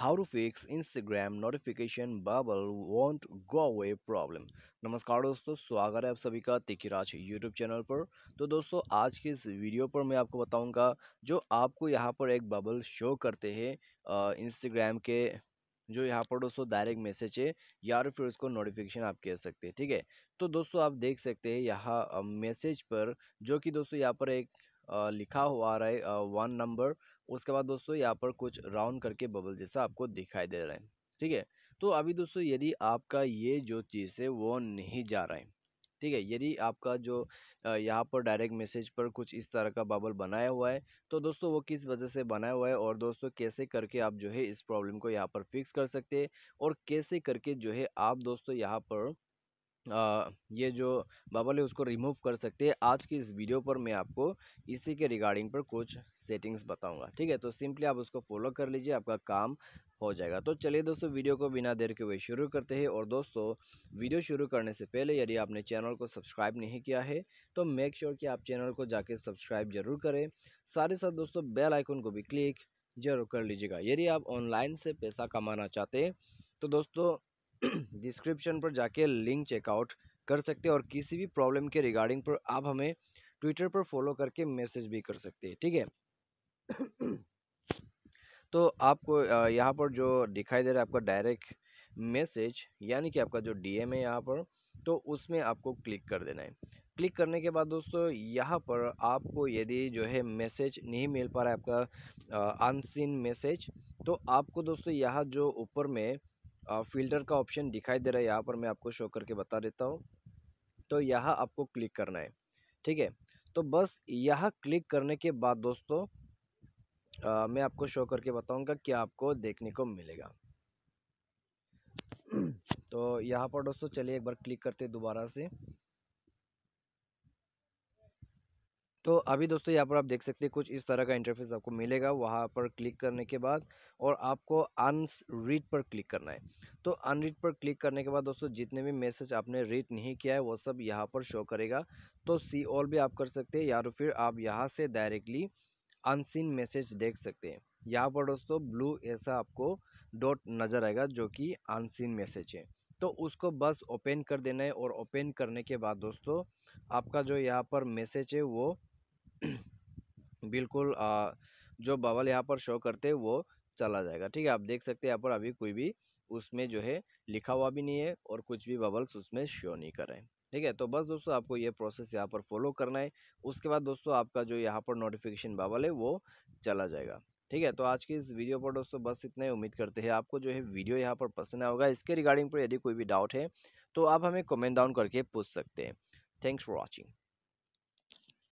how to fix Instagram notification bubble won't go away problem नमस्कार दोस्तों स्वागत है आप सभी का तिकिराज यूट्यूब चैनल पर तो दोस्तों आज के इस वीडियो पर मैं आपको बताऊंगा जो आपको यहाँ पर एक बबल शो करते हैं इंस्टाग्राम के जो यहाँ पर दोस्तों डायरेक्ट मैसेज है या तो फिर उसको नोटिफिकेशन आप कह सकते हैं ठीक है तो दोस्तों आप देख सकते हैं यहाँ मैसेज पर जो कि दोस्तों यहाँ पर एक लिखा हुआ आ रहा है वन नंबर उसके बाद दोस्तों यहाँ पर कुछ राउंड करके बबल जैसा आपको दिखाई दे रहा है ठीक है तो अभी दोस्तों यदि आपका ये जो चीज़ है वो नहीं जा रहा है ठीक है यदि आपका जो यहाँ पर डायरेक्ट मैसेज पर कुछ इस तरह का बबल बनाया हुआ है तो दोस्तों वो किस वजह से बनाया हुआ है और दोस्तों कैसे करके आप जो है इस प्रॉब्लम को यहाँ पर फिक्स कर सकते हैं और कैसे करके जो है आप दोस्तों यहाँ पर ये जो बबल है उसको रिमूव कर सकते हैं आज की इस वीडियो पर मैं आपको इसी के रिगार्डिंग पर कुछ सेटिंग्स बताऊंगा ठीक है तो सिंपली आप उसको फॉलो कर लीजिए आपका काम हो जाएगा तो चलिए दोस्तों वीडियो को बिना देर के हुए शुरू करते हैं और दोस्तों वीडियो शुरू करने से पहले यदि आपने चैनल को सब्सक्राइब नहीं किया है तो मेक श्योर sure कि आप चैनल को जाके सब्सक्राइब जरूर करें साथ ही साथ दोस्तों बेल आइकन को भी क्लिक जरूर कर लीजिएगा यदि आप ऑनलाइन से पैसा कमाना चाहते हैं तो दोस्तों डिस्क्रिप्शन पर जाके लिंक चेकआउट कर सकते हैं और किसी भी प्रॉब्लम के रिगार्डिंग पर आप हमें ट्विटर पर फॉलो करके मैसेज भी कर सकते हैं ठीक है तो आपको यहाँ पर जो दिखाई दे रहा है आपका डायरेक्ट मैसेज यानी कि आपका जो डीएम है यहाँ पर तो उसमें आपको क्लिक कर देना है क्लिक करने के बाद दोस्तों यहाँ पर आपको यदि जो है मैसेज नहीं मिल पा रहा है आपका अनसिन मैसेज तो आपको दोस्तों यहाँ जो ऊपर में फ़िल्टर का ऑप्शन दिखाई दे रहा है यहाँ पर मैं आपको शो करके बता देता हूँ तो यहाँ आपको क्लिक करना है ठीक है तो बस यहाँ क्लिक करने के बाद दोस्तों आ, मैं आपको शो करके बताऊंगा क्या आपको देखने को मिलेगा तो यहाँ पर दोस्तों चलिए एक बार क्लिक करते दोबारा से तो अभी दोस्तों यहाँ पर आप देख सकते हैं कुछ इस तरह का इंटरफेस आपको मिलेगा वहाँ पर क्लिक करने के बाद और आपको अन रीड पर क्लिक करना है तो अन रीड पर क्लिक करने के बाद दोस्तों जितने भी मैसेज आपने रीड नहीं किया है वो सब यहाँ पर शो करेगा तो सी ऑल भी आप कर सकते हैं या तो फिर आप यहाँ से डायरेक्टली अनसिन मैसेज देख सकते हैं यहाँ पर दोस्तों ब्लू ऐसा आपको डॉट नज़र आएगा जो कि अनसिन मैसेज है तो उसको बस ओपन कर देना है और ओपन करने के बाद दोस्तों आपका जो यहाँ पर मैसेज है वो बिल्कुल आ, जो बबल यहाँ पर शो करते वो चला जाएगा ठीक है आप देख सकते हैं यहाँ पर अभी कोई भी उसमें जो है लिखा हुआ भी नहीं है और कुछ भी बबल्स उसमें शो नहीं कर रहे हैं ठीक है तो बस दोस्तों आपको ये प्रोसेस यहाँ पर फॉलो करना है उसके बाद दोस्तों आपका जो यहाँ पर नोटिफिकेशन बबल है वो चला जाएगा ठीक है तो आज की इस वीडियो पर दोस्तों बस इतना ही उम्मीद करते हैं आपको जो है वीडियो यहाँ पर पसंद आएगा इसके रिगार्डिंग पर यदि कोई भी डाउट है तो आप हमें कमेंट डाउन करके पूछ सकते हैं थैंक्स फॉर वॉचिंग